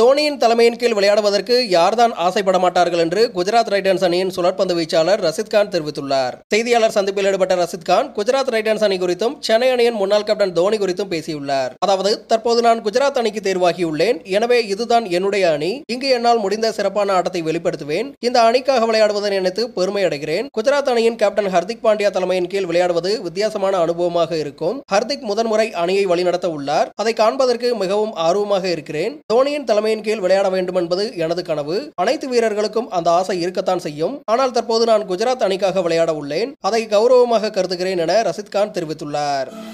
தோனியின் தலைமையின் கீழ் விளையாடுவதற்கு யார்தான் ஆசைப்பட மாட்டார்கள் என்று குஜராத் ரைடன்ஸ் அணியின் சுழற்பந்து வீச்சாளர் ரசித்கான் தெரிவித்துள்ளார் செய்தியாளர் சந்திப்பில் ஈடுபட்ட ரசித்கான் குஜராத் ரைடன்ஸ் அணி குறித்தும் சென்னை அணியின் முன்னாள் கேப்டன் தோனி குறித்தும் பேசியுள்ளார் அதாவது தற்போது நான் குஜராத் அணிக்கு தேர்வாகியுள்ளேன் எனவே இதுதான் என்னுடைய அணி இங்கு என்னால் முடிந்த சிறப்பான ஆட்டத்தை வெளிப்படுத்துவேன் இந்த அணிக்காக விளையாடுவதை நினைத்து பெருமை அடைகிறேன் குஜராத் அணியின் கேப்டன் ஹர்திக் பாண்டியா தலைமையின் கீழ் விளையாடுவது வித்தியாசமான அனுபவமாக இருக்கும் ஹர்திக் முதன்முறை அணியை வழிநடத்த உள்ளார் அதை காண்பதற்கு மிகவும் ஆர்வமாக இருக்கிறேன் தோனியின் தலைமை தலைமையின் கீழ் விளையாட வேண்டும் என்பது எனது கனவு அனைத்து வீரர்களுக்கும் அந்த ஆசை இருக்கத்தான் செய்யும் ஆனால் தற்போது நான் குஜராத் அணிக்காக விளையாட உள்ளேன் அதை கௌரவமாக கருதுகிறேன் என ரசித் கான் தெரிவித்துள்ளார்